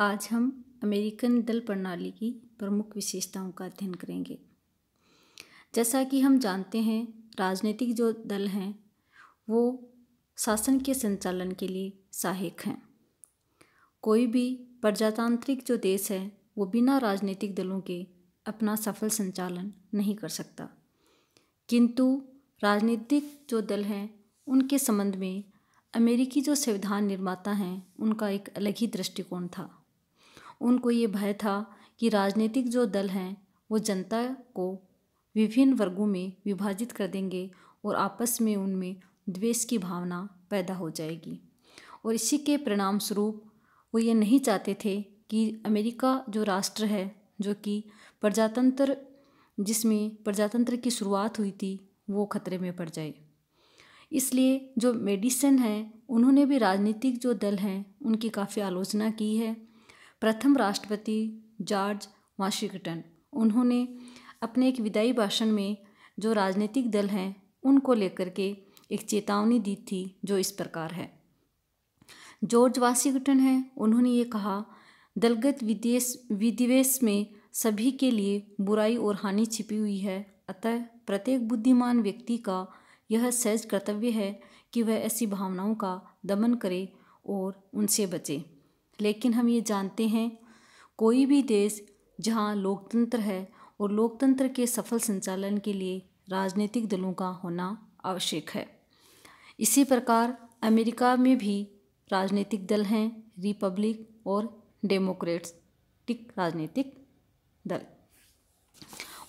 आज हम अमेरिकन दल प्रणाली की प्रमुख विशेषताओं का अध्ययन करेंगे जैसा कि हम जानते हैं राजनीतिक जो दल हैं वो शासन के संचालन के लिए सहायक हैं कोई भी प्रजातांत्रिक जो देश है वो बिना राजनीतिक दलों के अपना सफल संचालन नहीं कर सकता किंतु राजनीतिक जो दल हैं उनके संबंध में अमेरिकी जो संविधान निर्माता हैं उनका एक अलग ही दृष्टिकोण था उनको ये भय था कि राजनीतिक जो दल हैं वो जनता को विभिन्न वर्गों में विभाजित कर देंगे और आपस में उनमें द्वेष की भावना पैदा हो जाएगी और इसी के परिणाम स्वरूप वो ये नहीं चाहते थे कि अमेरिका जो राष्ट्र है जो कि प्रजातंत्र जिसमें प्रजातंत्र की शुरुआत हुई थी वो खतरे में पड़ जाए इसलिए जो मेडिसन हैं उन्होंने भी राजनीतिक जो दल हैं उनकी काफ़ी आलोचना की है प्रथम राष्ट्रपति जॉर्ज वाशिंगटन उन्होंने अपने एक विदाई भाषण में जो राजनीतिक दल हैं उनको लेकर के एक चेतावनी दी थी जो इस प्रकार है जॉर्ज वाशिंगटन हैं उन्होंने ये कहा दलगत विदेश विदिवेश में सभी के लिए बुराई और हानि छिपी हुई है अतः प्रत्येक बुद्धिमान व्यक्ति का यह सहज कर्तव्य है कि वह ऐसी भावनाओं का दमन करे और उनसे बचे लेकिन हम ये जानते हैं कोई भी देश जहाँ लोकतंत्र है और लोकतंत्र के सफल संचालन के लिए राजनीतिक दलों का होना आवश्यक है इसी प्रकार अमेरिका में भी राजनीतिक दल हैं रिपब्लिक और डेमोक्रेटिक राजनीतिक दल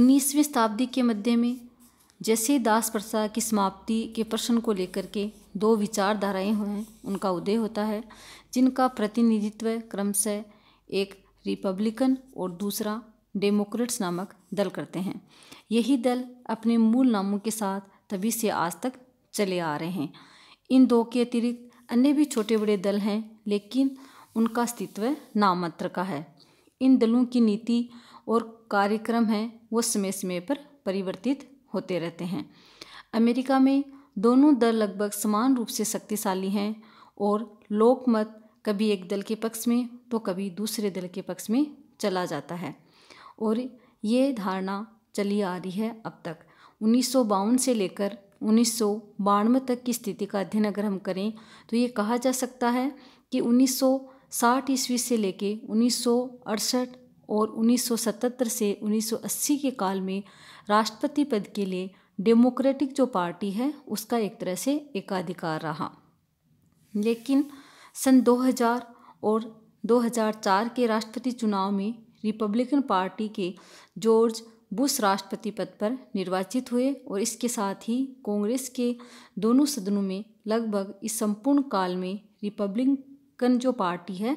उन्नीसवीं शताब्दी के मध्य में जैसे दास प्रथा की समाप्ति के प्रश्न को लेकर के दो विचारधाराएं हैं उनका उदय होता है जिनका प्रतिनिधित्व क्रमशः एक रिपब्लिकन और दूसरा डेमोक्रेट्स नामक दल करते हैं यही दल अपने मूल नामों के साथ तभी से आज तक चले आ रहे हैं इन दो के अतिरिक्त अन्य भी छोटे बड़े दल हैं लेकिन उनका अस्तित्व नामात्र का है इन दलों की नीति और कार्यक्रम हैं वो समय समय पर परिवर्तित होते रहते हैं अमेरिका में दोनों दल लगभग समान रूप से शक्तिशाली हैं और लोकमत कभी एक दल के पक्ष में तो कभी दूसरे दल के पक्ष में चला जाता है और ये धारणा चली आ रही है अब तक उन्नीस से लेकर उन्नीस तक की स्थिति का अध्ययन अगर हम करें तो ये कहा जा सकता है कि 1960 ईस्वी से लेके उन्नीस और 1977 से 1980 के काल में राष्ट्रपति पद के लिए डेमोक्रेटिक जो पार्टी है उसका एक तरह से एकाधिकार रहा लेकिन सन 2000 और 2004 के राष्ट्रपति चुनाव में रिपब्लिकन पार्टी के जॉर्ज बुश राष्ट्रपति पद पर निर्वाचित हुए और इसके साथ ही कांग्रेस के दोनों सदनों में लगभग इस संपूर्ण काल में रिपब्लिकन जो पार्टी है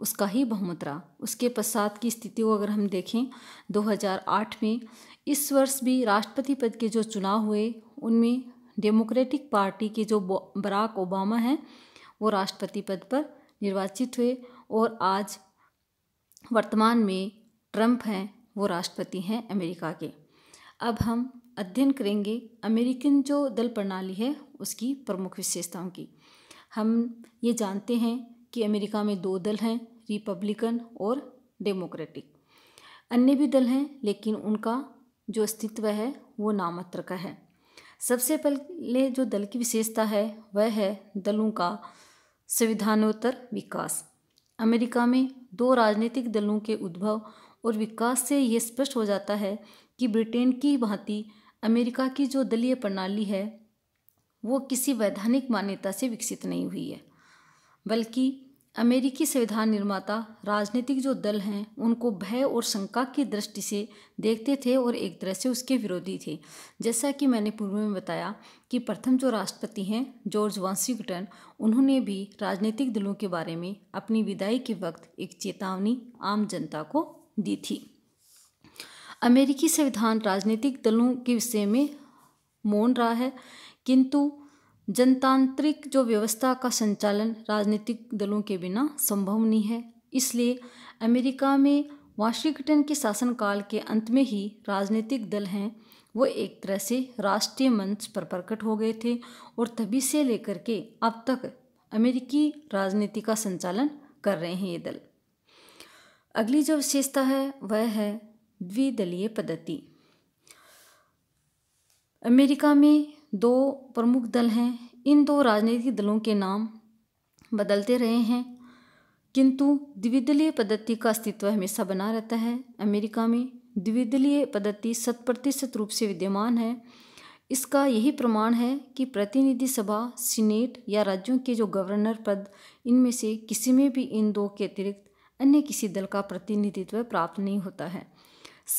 उसका ही बहुमत रहा उसके पश्चात की स्थिति को अगर हम देखें 2008 में इस वर्ष भी राष्ट्रपति पद के जो चुनाव हुए उनमें डेमोक्रेटिक पार्टी के जो बराक ओबामा हैं वो राष्ट्रपति पद पर निर्वाचित हुए और आज वर्तमान में ट्रंप हैं वो राष्ट्रपति हैं अमेरिका के अब हम अध्ययन करेंगे अमेरिकन जो दल प्रणाली है उसकी प्रमुख विशेषताओं की हम ये जानते हैं कि अमेरिका में दो दल हैं रिपब्लिकन और डेमोक्रेटिक अन्य भी दल हैं लेकिन उनका जो अस्तित्व है वो नामात्र का है सबसे पहले जो दल की विशेषता है वह है दलों का संविधानोत्तर विकास अमेरिका में दो राजनीतिक दलों के उद्भव और विकास से ये स्पष्ट हो जाता है कि ब्रिटेन की भांति अमेरिका की जो दलीय प्रणाली है वो किसी वैधानिक मान्यता से विकसित नहीं हुई है बल्कि अमेरिकी संविधान निर्माता राजनीतिक जो दल हैं उनको भय और शंका की दृष्टि से देखते थे और एक तरह से उसके विरोधी थे जैसा कि मैंने पूर्व में बताया कि प्रथम जो राष्ट्रपति हैं जॉर्ज वाशिंगटन उन्होंने भी राजनीतिक दलों के बारे में अपनी विदाई के वक्त एक चेतावनी आम जनता को दी थी अमेरिकी संविधान राजनीतिक दलों के विषय में मौन रहा है किंतु जनतांत्रिक जो व्यवस्था का संचालन राजनीतिक दलों के बिना संभव नहीं है इसलिए अमेरिका में वाशिंगटन के शासनकाल के अंत में ही राजनीतिक दल हैं वो एक तरह से राष्ट्रीय मंच पर प्रकट हो गए थे और तभी से लेकर के अब तक अमेरिकी राजनीति का संचालन कर रहे हैं ये दल अगली जो विशेषता है वह है द्विदलीय पद्धति अमेरिका में दो प्रमुख दल हैं इन दो राजनीतिक दलों के नाम बदलते रहे हैं किंतु द्विदलीय पद्धति का अस्तित्व हमेशा बना रहता है अमेरिका में द्विदलीय पद्धति शत प्रतिशत रूप से विद्यमान है इसका यही प्रमाण है कि प्रतिनिधि सभा सीनेट या राज्यों के जो गवर्नर पद इनमें से किसी में भी इन दो के अतिरिक्त अन्य किसी दल का प्रतिनिधित्व प्राप्त नहीं होता है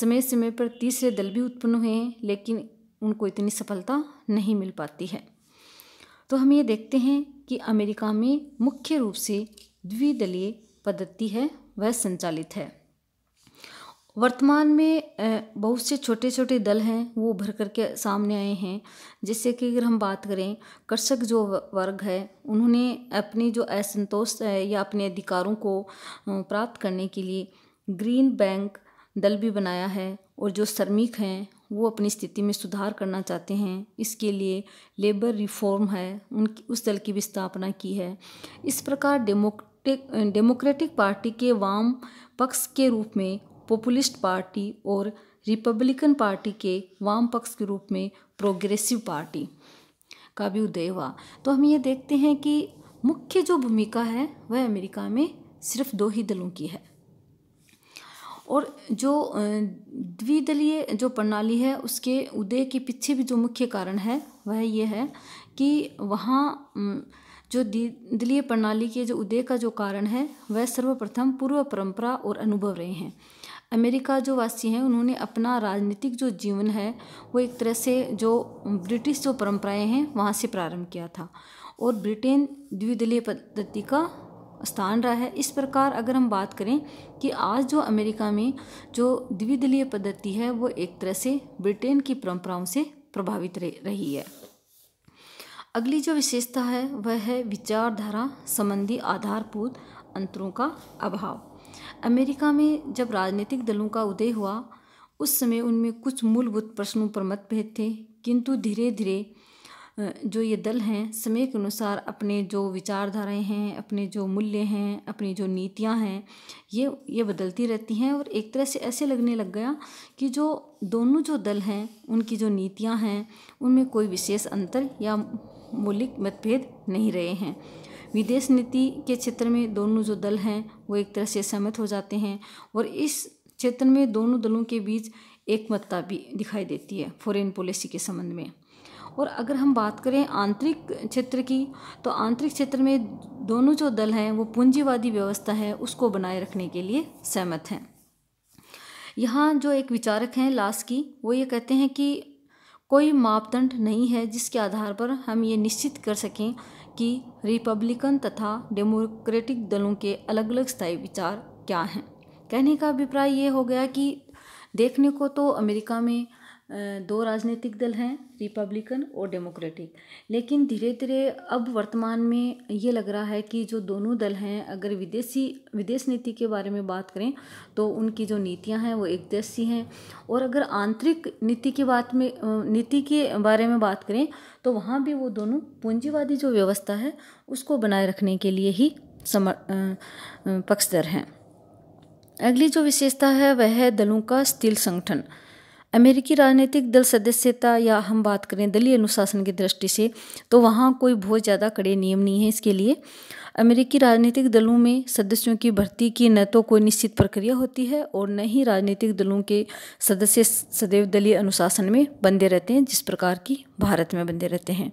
समय समय पर तीसरे दल भी उत्पन्न हुए हैं लेकिन उनको इतनी सफलता नहीं मिल पाती है तो हम ये देखते हैं कि अमेरिका में मुख्य रूप से द्विदलीय पद्धति है वह संचालित है वर्तमान में बहुत से छोटे छोटे दल हैं वो उभर करके सामने आए हैं जैसे कि अगर हम बात करें कृषक जो वर्ग है उन्होंने अपनी जो असंतोष है या अपने अधिकारों को प्राप्त करने के लिए ग्रीन बैंक दल भी बनाया है और जो श्रमिक हैं वो अपनी स्थिति में सुधार करना चाहते हैं इसके लिए लेबर रिफॉर्म है उन उस दल की भी स्थापना की है इस प्रकार डेमोक्रेटिक डेमोक्रेटिक पार्टी के वाम पक्ष के रूप में पॉपुलिस्ट पार्टी और रिपब्लिकन पार्टी के वाम पक्ष के रूप में प्रोग्रेसिव पार्टी का भी उदय हुआ तो हम ये देखते हैं कि मुख्य जो भूमिका है वह अमेरिका में सिर्फ दो ही दलों की है और जो द्विदलीय जो प्रणाली है उसके उदय के पीछे भी जो मुख्य कारण है वह ये है कि वहाँ जो द्विदलीय प्रणाली के जो उदय का जो कारण है वह सर्वप्रथम पूर्व परंपरा और अनुभव रहे हैं अमेरिका जो वासी हैं उन्होंने अपना राजनीतिक जो जीवन है वो एक तरह से जो ब्रिटिश जो परंपराएं हैं वहाँ से प्रारंभ किया था और ब्रिटेन द्विदलीय पद्धति का स्थान रहा है इस प्रकार अगर हम बात करें कि आज जो अमेरिका में जो द्विदलीय पद्धति है वो एक तरह से ब्रिटेन की परंपराओं से प्रभावित रही है अगली जो विशेषता है वह है विचारधारा संबंधी आधारभूत अंतरों का अभाव अमेरिका में जब राजनीतिक दलों का उदय हुआ उस समय उनमें कुछ मूलभूत प्रश्नों पर मतभेद थे किंतु धीरे धीरे जो ये दल हैं समय के अनुसार अपने जो विचारधाराएं हैं अपने जो मूल्य हैं अपनी जो नीतियां हैं ये ये बदलती रहती हैं और एक तरह से ऐसे लगने लग गया कि जो दोनों जो दल हैं उनकी जो नीतियां हैं उनमें कोई विशेष अंतर या मौलिक मतभेद नहीं रहे हैं विदेश नीति के क्षेत्र में दोनों जो दल हैं वो एक तरह से सहमत हो जाते हैं और इस क्षेत्र में दोनों दलों के बीच एकमतता भी दिखाई देती है फॉरेन पॉलिसी के संबंध में और अगर हम बात करें आंतरिक क्षेत्र की तो आंतरिक क्षेत्र में दोनों जो दल हैं वो पूंजीवादी व्यवस्था है उसको बनाए रखने के लिए सहमत हैं यहाँ जो एक विचारक हैं लास की वो ये कहते हैं कि कोई मापदंड नहीं है जिसके आधार पर हम ये निश्चित कर सकें कि रिपब्लिकन तथा डेमोक्रेटिक दलों के अलग अलग स्थायी विचार क्या हैं कहने का अभिप्राय ये हो गया कि देखने को तो अमेरिका में दो राजनीतिक दल हैं रिपब्लिकन और डेमोक्रेटिक लेकिन धीरे धीरे अब वर्तमान में ये लग रहा है कि जो दोनों दल हैं अगर विदेशी विदेश नीति के बारे में बात करें तो उनकी जो नीतियां हैं वो एक जैसी हैं और अगर आंतरिक नीति की बात में नीति के बारे में बात करें तो वहाँ भी वो दोनों पूंजीवादी जो व्यवस्था है उसको बनाए रखने के लिए ही समर पक्षधर हैं अगली जो विशेषता है वह है दलों का स्थिर संगठन अमेरिकी राजनीतिक दल सदस्यता या हम बात करें दलीय अनुशासन की दृष्टि से तो वहाँ कोई बहुत ज़्यादा कड़े नियम नहीं है इसके लिए अमेरिकी राजनीतिक दलों में सदस्यों की भर्ती की न तो कोई निश्चित प्रक्रिया होती है और न ही राजनीतिक दलों के सदस्य सदैव दलीय अनुशासन में बंधे रहते हैं जिस प्रकार की भारत में बंधे रहते हैं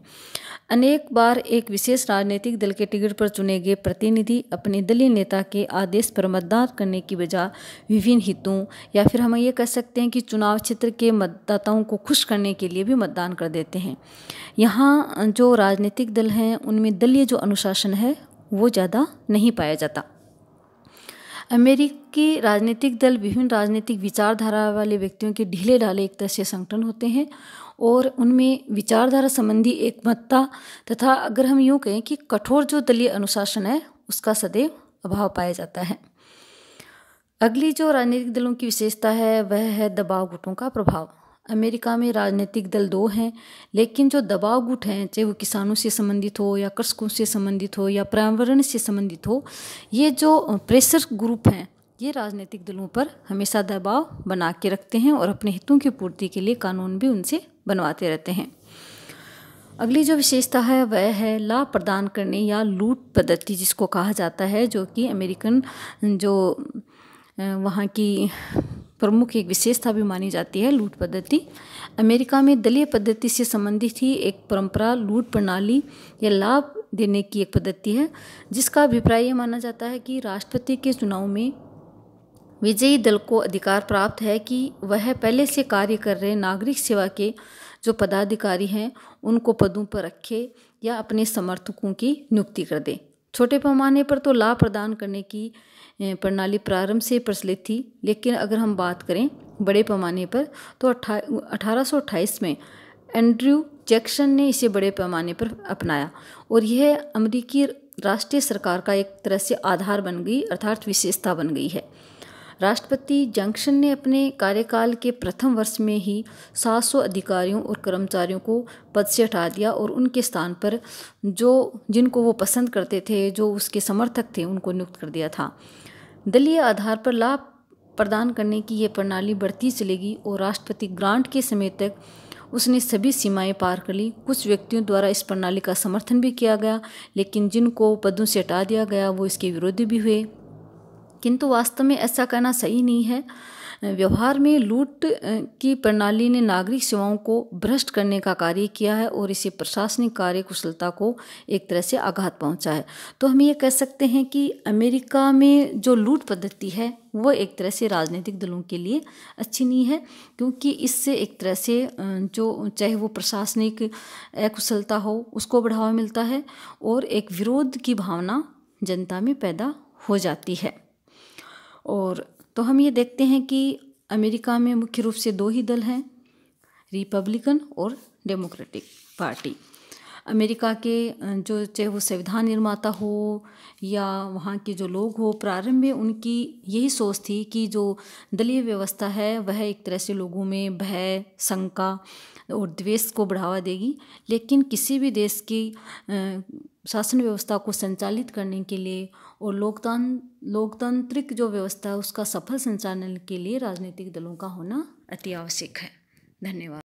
अनेक बार एक विशेष राजनीतिक दल के टिकट पर चुने गए प्रतिनिधि अपने दलीय नेता के आदेश पर मतदान करने की बजाय विभिन्न हितों या फिर हम ये कह सकते हैं कि चुनाव क्षेत्र के मतदाताओं को खुश करने के लिए भी मतदान कर देते हैं यहाँ जो राजनीतिक दल हैं उनमें दलीय जो अनुशासन है वो ज़्यादा नहीं पाया जाता अमेरिकी राजनीतिक दल विभिन्न राजनीतिक विचारधारा वाले व्यक्तियों के ढीले ढाले एक तरह से संगठन होते हैं और उनमें विचारधारा संबंधी एकमतता तथा अगर हम यूँ कहें कि कठोर जो दलीय अनुशासन है उसका सदैव अभाव पाया जाता है अगली जो राजनीतिक दलों की विशेषता है वह है दबाव गुटों का प्रभाव अमेरिका में राजनीतिक दल दो हैं लेकिन जो दबाव गुट हैं चाहे वो किसानों से संबंधित हो या कृषकों से संबंधित हो या पर्यावरण से संबंधित हो ये जो प्रेशर ग्रुप हैं ये राजनीतिक दलों पर हमेशा दबाव बना के रखते हैं और अपने हितों की पूर्ति के लिए कानून भी उनसे बनवाते रहते हैं अगली जो विशेषता है वह है लाभ प्रदान करने या लूट पद्धति जिसको कहा जाता है जो कि अमेरिकन जो वहाँ की प्रमुख एक विशेषता भी मानी जाती है लूट पद्धति अमेरिका में दलीय पद्धति से संबंधित ही एक परंपरा लूट प्रणाली या लाभ देने की एक पद्धति है जिसका अभिप्राय यह माना जाता है कि राष्ट्रपति के चुनाव में विजयी दल को अधिकार प्राप्त है कि वह पहले से कार्य कर रहे नागरिक सेवा के जो पदाधिकारी हैं उनको पदों पर रखे या अपने समर्थकों की नियुक्ति कर दे छोटे पैमाने पर तो लाभ प्रदान करने की प्रणाली प्रारंभ से प्रचलित थी लेकिन अगर हम बात करें बड़े पैमाने पर तो अट्ठा अठारह में एंड्रयू जैक्सन ने इसे बड़े पैमाने पर अपनाया और यह अमेरिकी राष्ट्रीय सरकार का एक तरह से आधार बन गई अर्थात विशेषता बन गई है राष्ट्रपति जंक्शन ने अपने कार्यकाल के प्रथम वर्ष में ही 700 अधिकारियों और कर्मचारियों को पद से हटा दिया और उनके स्थान पर जो जिनको वो पसंद करते थे जो उसके समर्थक थे उनको नियुक्त कर दिया था दलीय आधार पर लाभ प्रदान करने की यह प्रणाली बढ़ती चलेगी और राष्ट्रपति ग्रांट के समय तक उसने सभी सीमाएं पार कर ली कुछ व्यक्तियों द्वारा इस प्रणाली का समर्थन भी किया गया लेकिन जिनको पदों से हटा दिया गया वो इसके विरोधी भी हुए किंतु वास्तव में ऐसा करना सही नहीं है व्यवहार में लूट की प्रणाली ने नागरिक सेवाओं को भ्रष्ट करने का कार्य किया है और इसे प्रशासनिक कार्य कुशलता को एक तरह से आघात पहुंचा है तो हम ये कह सकते हैं कि अमेरिका में जो लूट पद्धति है वो एक तरह से राजनीतिक दलों के लिए अच्छी नहीं है क्योंकि इससे एक तरह से जो चाहे वो प्रशासनिक कुशलता हो उसको बढ़ावा मिलता है और एक विरोध की भावना जनता में पैदा हो जाती है और तो हम ये देखते हैं कि अमेरिका में मुख्य रूप से दो ही दल हैं रिपब्लिकन और डेमोक्रेटिक पार्टी अमेरिका के जो चाहे वो संविधान निर्माता हो या वहाँ के जो लोग हो प्रारंभ में उनकी यही सोच थी कि जो दलीय व्यवस्था है वह एक तरह से लोगों में भय शंका और द्वेष को बढ़ावा देगी लेकिन किसी भी देश की शासन व्यवस्था को संचालित करने के लिए और लोकतंत्र लोकतांत्रिक जो व्यवस्था है उसका सफल संचालन के लिए राजनीतिक दलों का होना अति आवश्यक है धन्यवाद